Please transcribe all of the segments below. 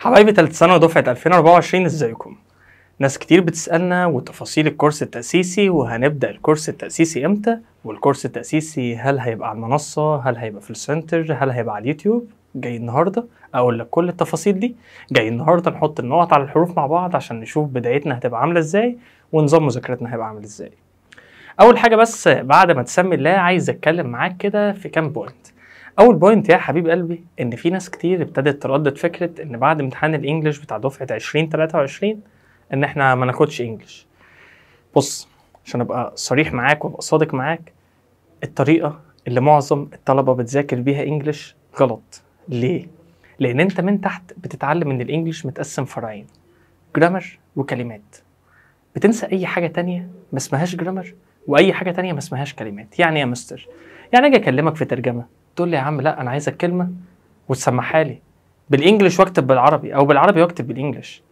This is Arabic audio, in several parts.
حبايبي تالت سنة دفعة 2024 ازيكم؟ ناس كتير بتسألنا وتفاصيل الكورس التأسيسي وهنبدأ الكورس التأسيسي امتى والكورس التأسيسي هل هيبقى على المنصة هل هيبقى في السنتر هل هيبقى على اليوتيوب جاي النهاردة أقول لك كل التفاصيل دي جاي النهاردة نحط النقط على الحروف مع بعض عشان نشوف بدايتنا هتبقى عاملة ازاي ونظام مذاكرتنا هيبقى عامل ازاي أول حاجة بس بعد ما تسمي الله عايز أتكلم معاك كده في كام بوينت اول بوينت يا حبيب قلبي ان في ناس كتير ابتدت تردد فكره ان بعد امتحان الانجليش بتاع دفعه 2023 ان احنا ما ناخدش انجليش بص عشان ابقى صريح معاك وابقى صادق معاك الطريقه اللي معظم الطلبه بتذاكر بيها انجليش غلط ليه لان انت من تحت بتتعلم ان الانجليش متقسم فرعين جرامر وكلمات بتنسى اي حاجه تانية ما اسمهاش جرامر واي حاجه تانية ما اسمهاش كلمات يعني يا مستر يعني اجي اكلمك في ترجمه تقول لي يا عم لا انا عايزك كلمه وتسمعها لي بالانجلش واكتب بالعربي او بالعربي واكتب بالانجلش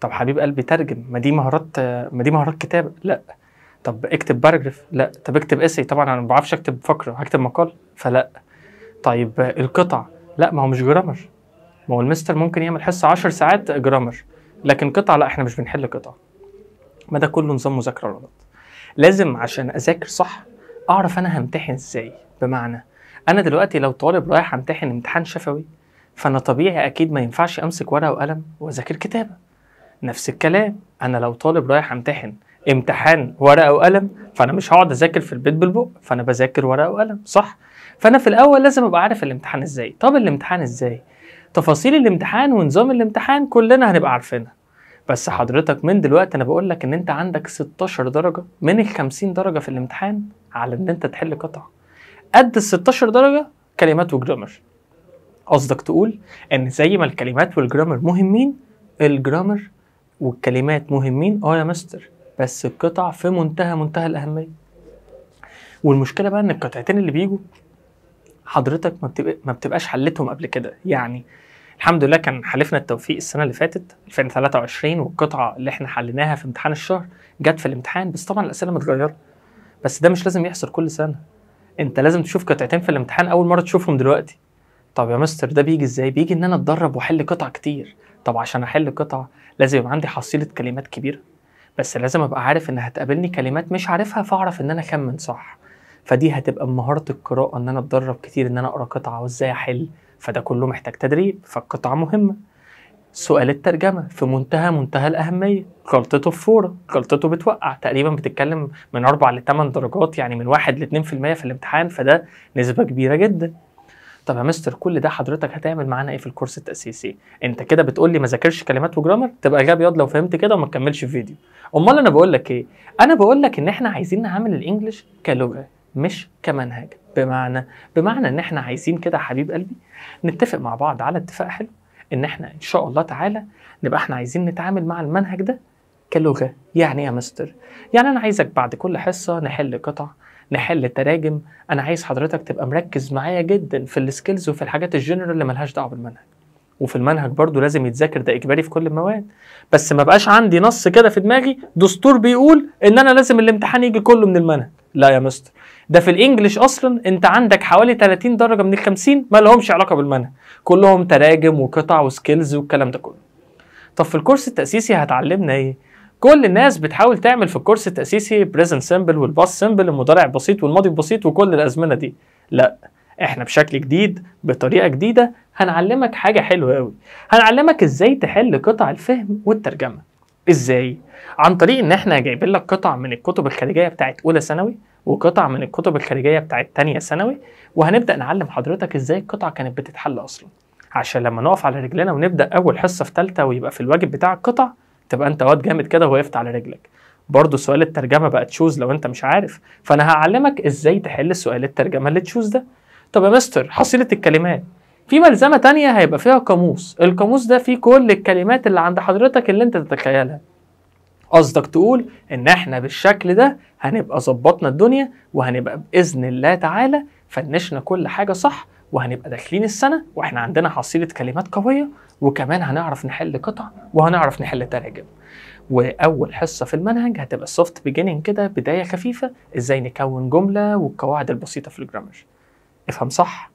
طب حبيب قلبي ترجم ما دي مهارات ما دي مهارات كتابه لا طب اكتب باراجراف لا طب اكتب اسي طبعا انا ما بعرفش اكتب فقره هكتب مقال فلا طيب القطع لا ما هو مش جرامر ما هو المستر ممكن يعمل حصه 10 ساعات جرامر لكن قطع لا احنا مش بنحل قطع ما ده كله نظام مذاكره غلط لازم عشان اذاكر صح اعرف انا همتحن ازاي بمعنى انا دلوقتي لو طالب رايح امتحن امتحان شفوي فانا طبيعي اكيد ما ينفعش امسك ورقه وقلم واذاكر كتابه نفس الكلام انا لو طالب رايح امتحن امتحان ورقه وقلم فانا مش هقعد اذاكر في البيت بالبق فانا بذاكر ورقه وقلم صح فانا في الاول لازم ابقى عارف الامتحان ازاي طب الامتحان ازاي تفاصيل الامتحان ونظام الامتحان كلنا هنبقى عارفينها بس حضرتك من دلوقتي انا بقول لك ان انت عندك 16 درجه من ال 50 درجه في الامتحان على ان انت تحل قطعه قد ال 16 درجه كلمات وجرامر قصدك تقول ان زي ما الكلمات والجرامر مهمين الجرامر والكلمات مهمين اه يا مستر بس القطع في منتهى منتهى الاهميه والمشكله بقى ان القطعتين اللي بيجوا حضرتك ما, ما بتبقاش حلتهم قبل كده يعني الحمد لله كان حلفنا التوفيق السنه اللي فاتت 2023 والقطعه اللي احنا حليناها في امتحان الشهر جت في الامتحان بس طبعا الاسئله متغيره بس ده مش لازم يحصل كل سنه انت لازم تشوف قطعتين في الامتحان اول مره تشوفهم دلوقتي طب يا مستر ده بيجي ازاي بيجي ان انا اتدرب واحل قطع كتير طب عشان احل قطعه لازم يبقى عندي حصيله كلمات كبيره بس لازم ابقى عارف ان هتقابلني كلمات مش عارفها فاعرف ان انا اخمن صح فدي هتبقى مهاره القراءه ان انا اتدرب كتير ان انا اقرا قطعه وازاي احل فده كله محتاج تدريب فالقطعه مهمه سؤال الترجمة في منتهى منتهى الأهمية غلطته في فورة غلطته بتوقع تقريبا بتتكلم من 4 ل 8 درجات يعني من 1 ل 2% في الامتحان فده نسبة كبيرة جدا طب يا مستر كل ده حضرتك هتعمل معانا ايه في الكورس التاسيسي انت كده بتقول لي ما ذاكرش كلمات وجرامر تبقى جاب ياض لو فهمت كده وما تكملش الفيديو امال انا بقول لك ايه انا بقول لك ان احنا عايزين نعمل الانجليش كلغه مش كمنهج بمعنى بمعنى ان احنا عايزين كده حبيب قلبي نتفق مع بعض على اتفاق حلو ان احنا ان شاء الله تعالى نبقى احنا عايزين نتعامل مع المنهج ده كلغه يعني يا مستر يعني انا عايزك بعد كل حصه نحل قطع نحل تراجم انا عايز حضرتك تبقى مركز معايا جدا في السكيلز وفي الحاجات الجنرال اللي ملهاش دعوه بالمنهج وفي المنهج برضو لازم يتذاكر ده اجباري في كل المواد بس ما بقاش عندي نص كده في دماغي دستور بيقول ان انا لازم الامتحان يجي كله من المنهج لا يا مستر ده في الانجليش اصلا انت عندك حوالي 30 درجه من ال 50 ما لهمش علاقه بالمنهج كلهم تراجم وقطع وسكيلز والكلام ده كله طب في الكورس التاسيسي هتعلمنا ايه كل الناس بتحاول تعمل في الكورس التاسيسي بريزنت سيمبل والباس سيمبل المضارع البسيط والماضي البسيط وكل الازمنه دي لا احنا بشكل جديد بطريقه جديده هنعلمك حاجه حلوه قوي هنعلمك ازاي تحل قطع الفهم والترجمه ازاي عن طريق ان احنا جايبين لك قطع من الكتب الخارجيه بتاعت اولى ثانوي وقطع من الكتب الخارجيه بتاعت ثانيه ثانوي وهنبدا نعلم حضرتك ازاي القطعه كانت بتتحل اصلا عشان لما نقف على رجلنا ونبدا اول حصه في ثالثه ويبقى في الواجب بتاع القطع تبقى انت واد جامد كده وقفت على رجلك برضه سؤال الترجمه بقى تشوز لو انت مش عارف فانا هعلمك ازاي تحل سؤال الترجمه اللي تشوز ده طب يا مستر حصيله الكلمات في ملزمه تانية هيبقى فيها قاموس القاموس ده فيه كل الكلمات اللي عند حضرتك اللي انت تتخيلها قصدك تقول ان احنا بالشكل ده هنبقى ظبطنا الدنيا وهنبقى باذن الله تعالى فنشنا كل حاجه صح وهنبقى داخلين السنه واحنا عندنا حصيله كلمات قويه وكمان هنعرف نحل قطع وهنعرف نحل تراجم واول حصه في المنهج هتبقى سوفت بيجيننج كده بدايه خفيفه ازاي نكون جمله والقواعد البسيطه في الجرامر افهم صح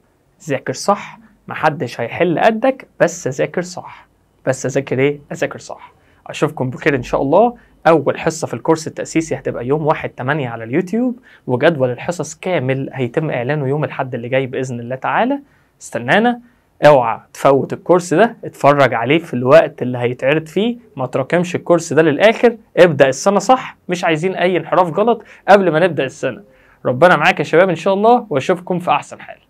ذاكر صح محدش هيحل قدك بس ذاكر صح بس اذاكر ايه اذاكر صح اشوفكم بخير ان شاء الله اول حصه في الكورس التاسيسي هتبقى يوم 1 8 على اليوتيوب وجدول الحصص كامل هيتم اعلانه يوم الاحد اللي جاي باذن الله تعالى استنانا اوعى تفوت الكورس ده اتفرج عليه في الوقت اللي هيتعرض فيه ما تراكمش الكورس ده للاخر ابدا السنه صح مش عايزين اي انحراف غلط قبل ما نبدا السنه ربنا معاك يا شباب ان شاء الله واشوفكم في احسن حال